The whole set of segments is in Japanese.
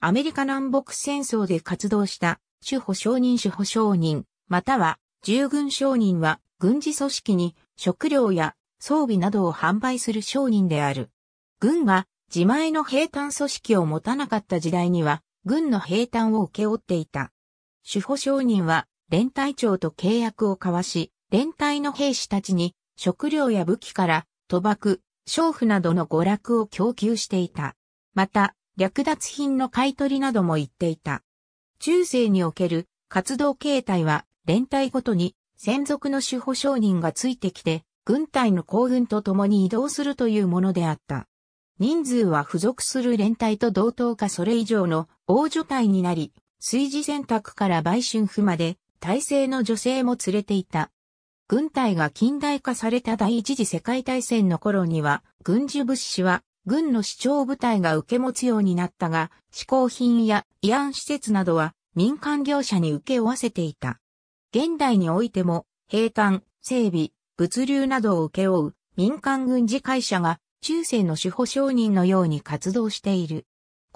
アメリカ南北戦争で活動した、主保証人主保証人、または従軍商人は、軍事組織に食料や装備などを販売する商人である。軍が自前の兵隊組織を持たなかった時代には、軍の兵隊を請け負っていた。主保証人は、連隊長と契約を交わし、連隊の兵士たちに、食料や武器から、賭博、娼婦などの娯楽を供給していた。また、略奪品の買取なども言っていた。中世における活動形態は連帯ごとに専属の守保商人がついてきて、軍隊の行軍と共に移動するというものであった。人数は付属する連帯と同等かそれ以上の大女帯になり、炊事選択から売春婦まで、体制の女性も連れていた。軍隊が近代化された第一次世界大戦の頃には、軍需物資は軍の市長部隊が受け持つようになったが、嗜好品や慰安施設などは民間業者に受け負わせていた。現代においても、兵艦、整備、物流などを受け負う民間軍事会社が中世の主保商人のように活動している。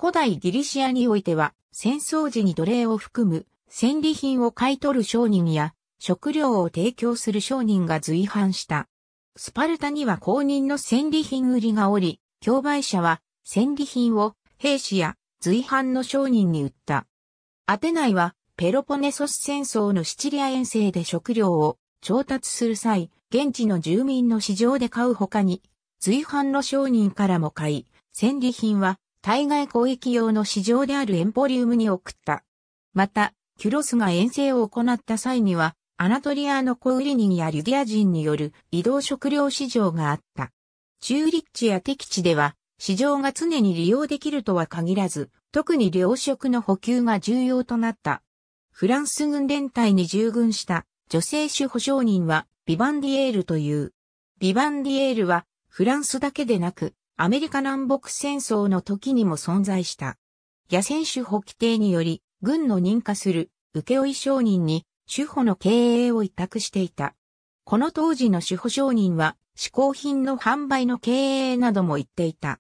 古代ギリシアにおいては、戦争時に奴隷を含む戦利品を買い取る商人や、食料を提供する商人が随伴した。スパルタには公認の戦利品売りがおり、競売者は戦利品を兵士や随伴の商人に売った。アテナイはペロポネソス戦争のシチリア遠征で食料を調達する際、現地の住民の市場で買う他に、随伴の商人からも買い、戦利品は対外交易用の市場であるエンポリウムに送った。また、キュロスが遠征を行った際には、アナトリアの小売人やリュディア人による移動食料市場があった。中立地や敵地では、市場が常に利用できるとは限らず、特に糧食の補給が重要となった。フランス軍連隊に従軍した女性主保証人はビバンディエールという。ビバンディエールはフランスだけでなくアメリカ南北戦争の時にも存在した。野戦守護規定により軍の認可する請負商人に主保の経営を委託していた。この当時の主保商人は嗜好品の販売の経営なども言っていた。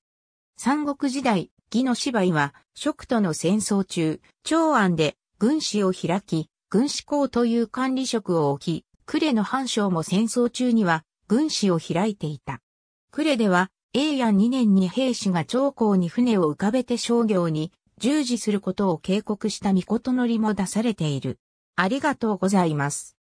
三国時代、義の芝居は、食との戦争中、長安で軍師を開き、軍師校という管理職を置き、呉の藩省も戦争中には軍師を開いていた。呉では、永安2年に兵士が長江に船を浮かべて商業に従事することを警告した御事のりも出されている。ありがとうございます。